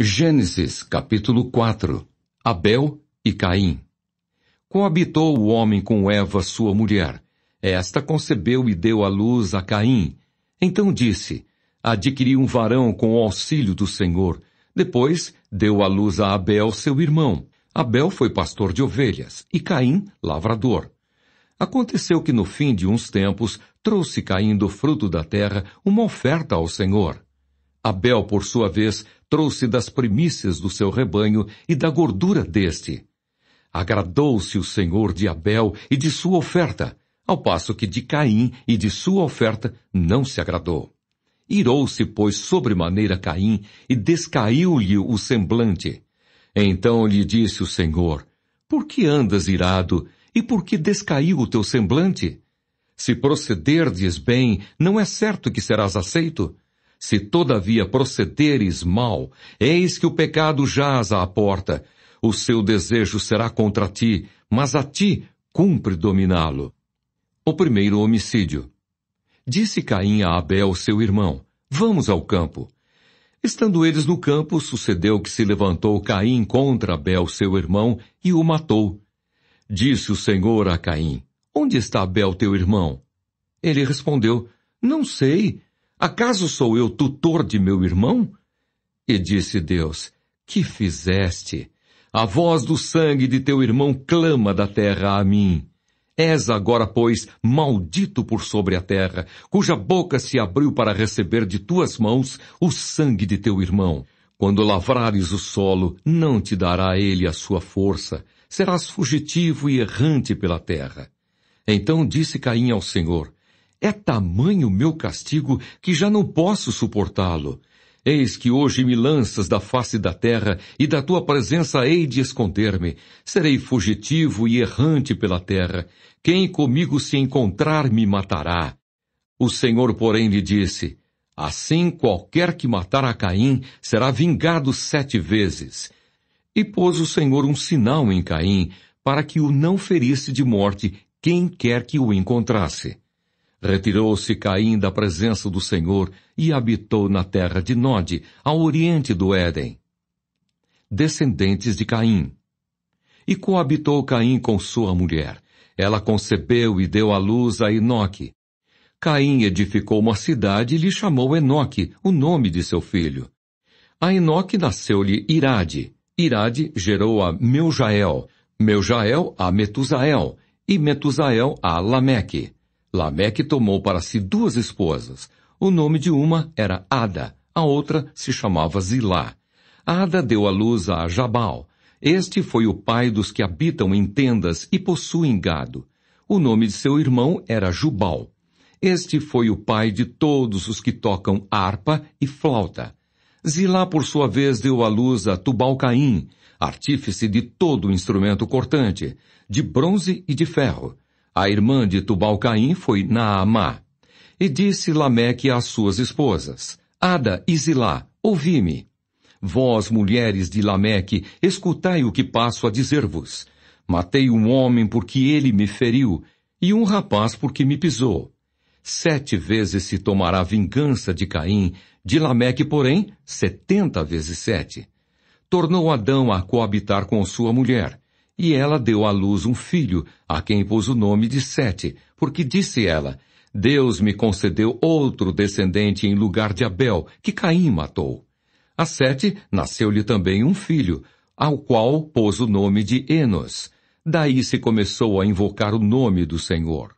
Gênesis capítulo 4 Abel e Caim Coabitou o homem com Eva, sua mulher. Esta concebeu e deu à luz a Caim. Então disse, adquiri um varão com o auxílio do Senhor. Depois deu à luz a Abel, seu irmão. Abel foi pastor de ovelhas e Caim, lavrador. Aconteceu que no fim de uns tempos trouxe Caim do fruto da terra uma oferta ao Senhor. Abel, por sua vez, trouxe das primícias do seu rebanho e da gordura deste. Agradou-se o Senhor de Abel e de sua oferta, ao passo que de Caim e de sua oferta não se agradou. Irou-se, pois, sobremaneira Caim, e descaiu-lhe o semblante. Então lhe disse o Senhor, Por que andas irado, e por que descaiu o teu semblante? Se procederdes bem, não é certo que serás aceito? Se todavia procederes mal, eis que o pecado jaz à porta. O seu desejo será contra ti, mas a ti cumpre dominá-lo. O primeiro homicídio. Disse Caim a Abel, seu irmão, vamos ao campo. Estando eles no campo, sucedeu que se levantou Caim contra Abel, seu irmão, e o matou. Disse o Senhor a Caim, onde está Abel, teu irmão? Ele respondeu, não sei, Acaso sou eu tutor de meu irmão? E disse Deus, que fizeste? A voz do sangue de teu irmão clama da terra a mim. És agora, pois, maldito por sobre a terra, cuja boca se abriu para receber de tuas mãos o sangue de teu irmão. Quando lavrares o solo, não te dará ele a sua força, serás fugitivo e errante pela terra. Então disse Caim ao Senhor, é tamanho o meu castigo que já não posso suportá-lo. Eis que hoje me lanças da face da terra, e da tua presença hei de esconder-me. Serei fugitivo e errante pela terra. Quem comigo se encontrar me matará. O Senhor, porém, lhe disse, Assim qualquer que matar a Caim será vingado sete vezes. E pôs o Senhor um sinal em Caim, para que o não ferisse de morte quem quer que o encontrasse. Retirou-se Caim da presença do Senhor e habitou na terra de Nod, ao oriente do Éden. Descendentes de Caim. E coabitou Caim com sua mulher. Ela concebeu e deu à luz a Enoque. Caim edificou uma cidade e lhe chamou Enoque, o nome de seu filho. A Enoque nasceu-lhe Irade. Irade gerou a Meujael, Meujael a Metusael, e Metusael a Lameque. Lameque tomou para si duas esposas. O nome de uma era Ada, a outra se chamava Zilá. Ada deu à luz a Jabal. Este foi o pai dos que habitam em tendas e possuem gado. O nome de seu irmão era Jubal. Este foi o pai de todos os que tocam harpa e flauta. Zilá, por sua vez, deu à luz a Tubal-Caim, artífice de todo instrumento cortante, de bronze e de ferro. A irmã de Tubal-Caim foi Naamá. E disse Lameque às suas esposas, Ada e Zilá, ouvi-me. Vós, mulheres de Lameque, escutai o que passo a dizer-vos. Matei um homem porque ele me feriu, e um rapaz porque me pisou. Sete vezes se tomará vingança de Caim, de Lameque, porém, setenta vezes sete. Tornou Adão a coabitar com sua mulher, e ela deu à luz um filho, a quem pôs o nome de Sete, porque disse ela, Deus me concedeu outro descendente em lugar de Abel, que Caim matou. A Sete nasceu-lhe também um filho, ao qual pôs o nome de Enos. Daí se começou a invocar o nome do Senhor.